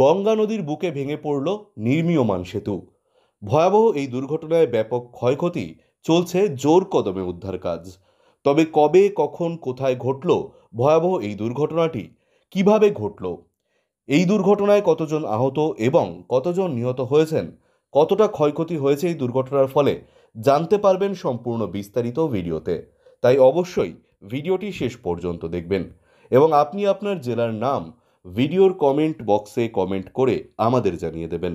গঙ্গা নদীর বুকে ভেঙে পড়ল নির্মীয়মান সেতু ভয়াবহ এই দুর্ঘটনায় ব্যাপক ক্ষয়ক্ষতি চলছে জোর কদমে উদ্ধার কাজ তবে কবে কখন কোথায় ঘটল ভয়াবহ এই দুর্ঘটনাটি কিভাবে ঘটল এই দুর্ঘটনায় কতজন আহত এবং কতজন নিহত হয়েছেন কতটা ক্ষয়ক্ষতি হয়েছে এই দুর্ঘটনার ফলে জানতে পারবেন সম্পূর্ণ বিস্তারিত ভিডিওতে তাই অবশ্যই ভিডিওটি শেষ পর্যন্ত দেখবেন এবং আপনি আপনার জেলার নাম ভিডিওর কমেন্ট বক্সে কমেন্ট করে আমাদের জানিয়ে দেবেন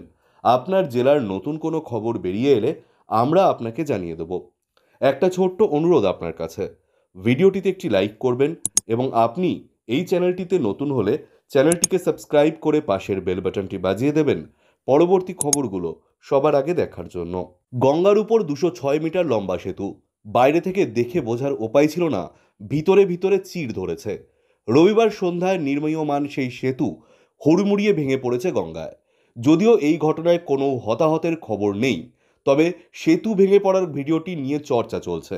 আপনার জেলার নতুন কোনো খবর বেরিয়ে এলে আমরা আপনাকে জানিয়ে দেব একটা ছোট্ট অনুরোধ আপনার কাছে ভিডিওটিতে একটি লাইক করবেন এবং আপনি এই চ্যানেলটিতে নতুন হলে চ্যানেলটিকে সাবস্ক্রাইব করে পাশের বেল বাটনটি বাজিয়ে দেবেন পরবর্তী খবরগুলো সবার আগে দেখার জন্য গঙ্গার উপর দুশো ছয় মিটার লম্বা সেতু বাইরে থেকে দেখে বোঝার উপায় ছিল না ভিতরে ভিতরে চিড় ধরেছে রবিবার সন্ধ্যায় নির্মীয়মান সেই সেতু হুড়মুড়িয়ে ভেঙে পড়েছে গঙ্গায় যদিও এই ঘটনায় কোনো হতাহতের খবর নেই তবে সেতু ভেঙে পড়ার ভিডিওটি নিয়ে চর্চা চলছে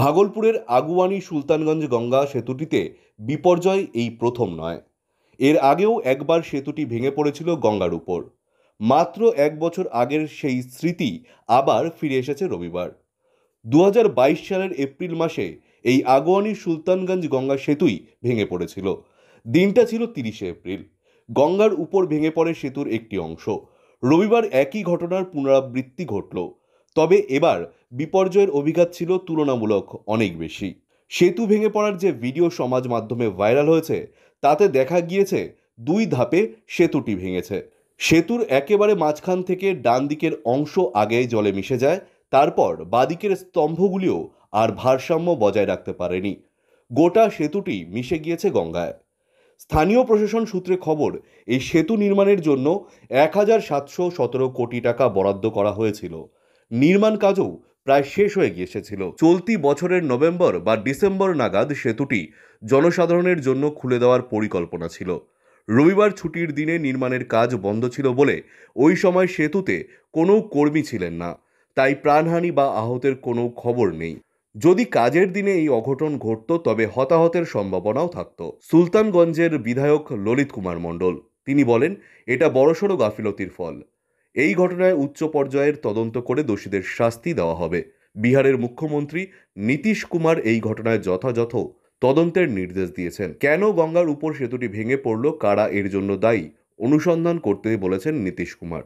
ভাগলপুরের আগুয়ানি সুলতানগঞ্জ গঙ্গা সেতুটিতে বিপর্যয় এই প্রথম নয় এর আগেও একবার সেতুটি ভেঙে পড়েছিল গঙ্গার উপর মাত্র এক বছর আগের সেই স্মৃতি আবার ফিরে এসেছে রবিবার দু সালের এপ্রিল মাসে এই আগোয়ানি সুলতানগঞ্জ গঙ্গা সেতুই ভেঙে পড়েছিল দিনটা ছিল তিরিশে এপ্রিল গঙ্গার উপর ভেঙে পড়ে সেতুর একটি অংশ রবিবার একই ঘটনার পুনরাবৃত্তি ঘটল তবে এবার বিপর্যয়ের অভিঘাত ছিল তুলনামূলক অনেক বেশি সেতু ভেঙে পড়ার যে ভিডিও সমাজ মাধ্যমে ভাইরাল হয়েছে তাতে দেখা গিয়েছে দুই ধাপে সেতুটি ভেঙেছে সেতুর একেবারে মাঝখান থেকে ডান দিকের অংশ আগে জলে মিশে যায় তারপর বাদিকের স্তম্ভগুলিও আর ভারসাম্য বজায় রাখতে পারেনি গোটা সেতুটি মিশে গিয়েছে গঙ্গায় স্থানীয় প্রশাসন সূত্রে খবর এই সেতু নির্মাণের জন্য এক হাজার সাতশো সতেরো কোটি টাকা বরাদ্দ করা হয়েছিল নির্মাণ কাজও প্রায় শেষ হয়ে গিয়েছিল চলতি বছরের নভেম্বর বা ডিসেম্বর নাগাদ সেতুটি জনসাধারণের জন্য খুলে দেওয়ার পরিকল্পনা ছিল রবিবার ছুটির দিনে নির্মাণের কাজ বন্ধ ছিল বলে ওই সময় সেতুতে কোনো কর্মী ছিলেন না তাই প্রাণহানি বা আহতের কোনো খবর নেই যদি কাজের দিনে এই অঘটন ঘটত তবে হতাহতের সম্ভাবনাও থাকত সুলতানগঞ্জের বিধায়ক ললিত কুমার মণ্ডল তিনি বলেন এটা বড়সড় গাফিলতির ফল এই ঘটনায় উচ্চ পর্যায়ের তদন্ত করে দোষীদের শাস্তি দেওয়া হবে বিহারের মুখ্যমন্ত্রী নীতিশ কুমার এই ঘটনায় যথাযথ তদন্তের নির্দেশ দিয়েছেন কেন গঙ্গার উপর সেতুটি ভেঙে পড়ল কারা এর জন্য দায়ী অনুসন্ধান করতে বলেছেন নীতিশ কুমার